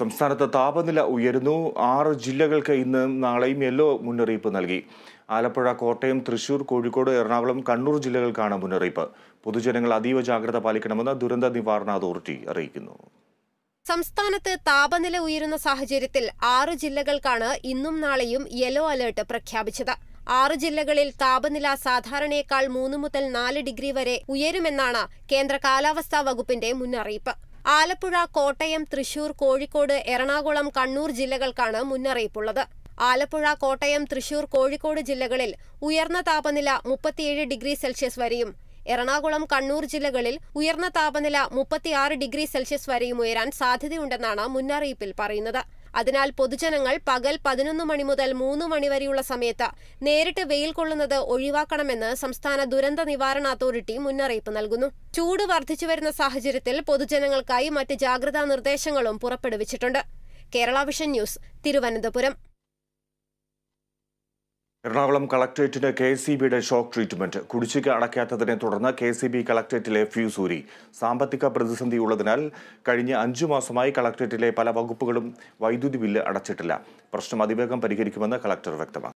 സംസ്ഥാനത്ത് താപനില ഉയരുന്നു ആറ് ജില്ലകൾക്ക് ഇന്ന് നാളെയും യെല്ലോ മുന്നറിയിപ്പ് നൽകി ആലപ്പുഴ കോട്ടയം തൃശൂർ കോഴിക്കോട് എറണാകുളം കണ്ണൂർ ജില്ലകൾക്കാണ് മുന്നറിയിപ്പ് പൊതുജനങ്ങൾ അതീവ ജാഗ്രത പാലിക്കണമെന്ന് ദുരന്ത നിവാരണ അതോറിറ്റി അറിയിക്കുന്നു സംസ്ഥാനത്ത് താപനില ഉയരുന്ന സാഹചര്യത്തിൽ ആറ് ജില്ലകൾക്കാണ് ഇന്നും നാളെയും യെല്ലോ അലേർട്ട് പ്രഖ്യാപിച്ചത് ആറ് ജില്ലകളിൽ താപനില സാധാരണയേക്കാൾ മൂന്ന് മുതൽ നാല് ഡിഗ്രി വരെ ഉയരുമെന്നാണ് കേന്ദ്ര കാലാവസ്ഥാ വകുപ്പിന്റെ മുന്നറിയിപ്പ് ആലപ്പുഴ കോട്ടയം തൃശൂർ കോഴിക്കോട് എറണാകുളം കണ്ണൂർ ജില്ലകൾക്കാണ് മുന്നറിയിപ്പുള്ളത് ആലപ്പുഴ കോട്ടയം തൃശൂർ കോഴിക്കോട് ജില്ലകളിൽ ഉയർന്ന താപനില മുപ്പത്തിയേഴ് ഡിഗ്രി സെൽഷ്യസ് വരെയും എറണാകുളം കണ്ണൂർ ജില്ലകളിൽ ഉയർന്ന താപനില മുപ്പത്തിയാറ് ഡിഗ്രി സെൽഷ്യസ് വരെയും ഉയരാൻ സാധ്യതയുണ്ടെന്നാണ് മുന്നറിയിപ്പിൽ പറയുന്നത് അതിനാൽ പൊതുജനങ്ങൾ പകൽ പതിനൊന്ന് മണി മുതൽ മൂന്ന് വരെയുള്ള സമയത്ത് നേരിട്ട് വെയിൽ കൊള്ളുന്നത് ഒഴിവാക്കണമെന്ന് സംസ്ഥാന ദുരന്ത നിവാരണ അതോറിറ്റി മുന്നറിയിപ്പ് നൽകുന്നു ചൂട് വർദ്ധിച്ചു വരുന്ന സാഹചര്യത്തിൽ പൊതുജനങ്ങൾക്കായി മറ്റ് ജാഗ്രതാ നിർദ്ദേശങ്ങളും പുറപ്പെടുവിച്ചിട്ടുണ്ട് കേരള വിഷൻ ന്യൂസ് തിരുവനന്തപുരം എറണാകുളം കളക്ട്രേറ്റിന് കെ സി ബിയുടെ ഷോക്ക് ട്രീറ്റ്മെന്റ് കുടിശ്ശിക അടയ്ക്കാത്തതിനെ തുടർന്ന് കെ സി ബി കളക്ട്രേറ്റിലെ ഫ്യൂസ് ഊരി സാമ്പത്തിക ഉള്ളതിനാൽ കഴിഞ്ഞ അഞ്ചു മാസമായി കളക്ട്രേറ്റിലെ പല വകുപ്പുകളും വൈദ്യുതി ബില്ല് അടച്ചിട്ടില്ല പ്രശ്നം അതിവേഗം പരിഹരിക്കുമെന്ന് കളക്ടർ വ്യക്തമാക്കി